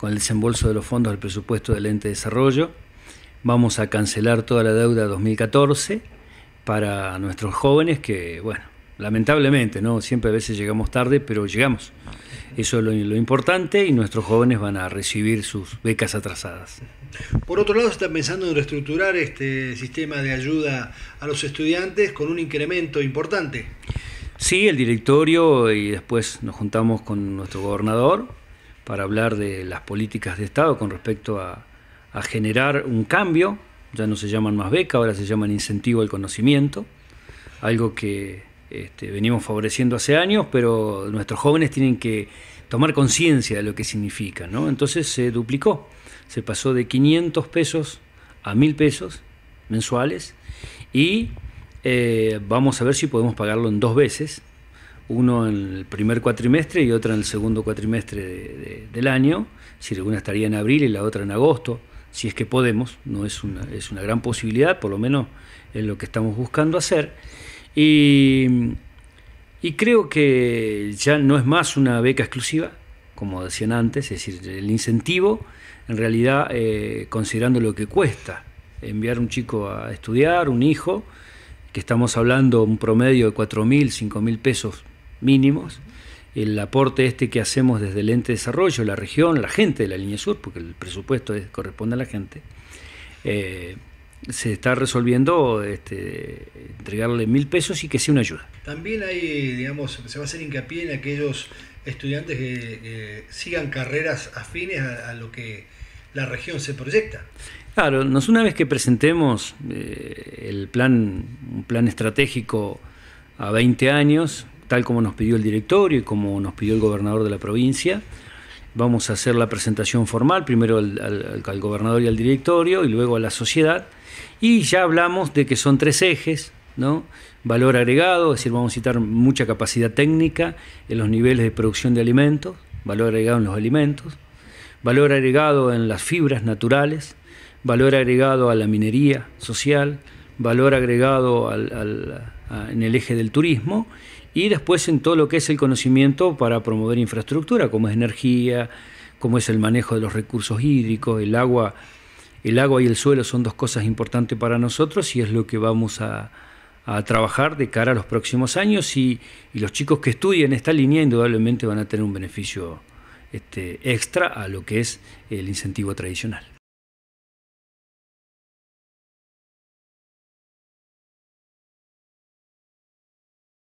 con el desembolso de los fondos del presupuesto del ente de desarrollo. Vamos a cancelar toda la deuda 2014 para nuestros jóvenes que, bueno, lamentablemente, ¿no? Siempre a veces llegamos tarde, pero llegamos. Eso es lo, lo, importante y nuestros jóvenes van a recibir sus becas atrasadas. Por otro lado, se está pensando en reestructurar este sistema de ayuda a los estudiantes con un incremento importante. Sí, el directorio y después nos juntamos con nuestro gobernador para hablar de las políticas de Estado con respecto a, generar un cambio. Ya no se llaman más beca, ahora se llaman incentivo al conocimiento, algo que este, venimos favoreciendo hace años, pero nuestros jóvenes tienen que tomar conciencia de lo que significa. Entonces se duplicó, se pasó de 500 pesos a 1000 pesos mensuales y eh, vamos a ver si podemos pagarlo en dos veces uno en el primer cuatrimestre y otra en el segundo cuatrimestre del año, si alguna estaría en abril y la otra en agosto, si es que podemos, no es una, es una gran posibilidad, por lo menos es lo que estamos buscando hacer. Y, creo que ya no es más una beca exclusiva, como decían antes, es decir, el incentivo, en realidad, eh, considerando lo que cuesta enviar un chico a estudiar, un hijo, que estamos hablando un promedio de 4.000, 5.000 pesos mínimos, el aporte este que hacemos desde el ente de desarrollo, la región, la gente de la línea sur, porque el presupuesto corresponde a la gente, eh, se está resolviendo este, entregarle mil pesos y que sea una ayuda. También hay, digamos, se va a hacer hincapié en aquellos estudiantes que, sigan carreras afines a, lo que la región se proyecta. Claro, nos una vez que presentemos eh, el plan, un plan estratégico a 20 años, tal como nos pidió el directorio y como nos pidió el gobernador de la provincia. Vamos a hacer la presentación formal, primero al, gobernador y al directorio y luego a la sociedad. Y ya hablamos de que son tres ejes, ¿no? valor agregado, es decir, vamos a citar mucha capacidad técnica en los niveles de producción de alimentos, valor agregado en los alimentos, valor agregado en las fibras naturales, valor agregado a la minería social, valor agregado en el eje del turismo y después en todo lo que es el conocimiento para promover infraestructura, como es energía, como es el manejo de los recursos hídricos, el agua, el agua y el suelo son dos cosas importantes para nosotros y es lo que vamos a, trabajar de cara a los próximos años y, los chicos que estudien esta línea indudablemente van a tener un beneficio este, extra a lo que es el incentivo tradicional.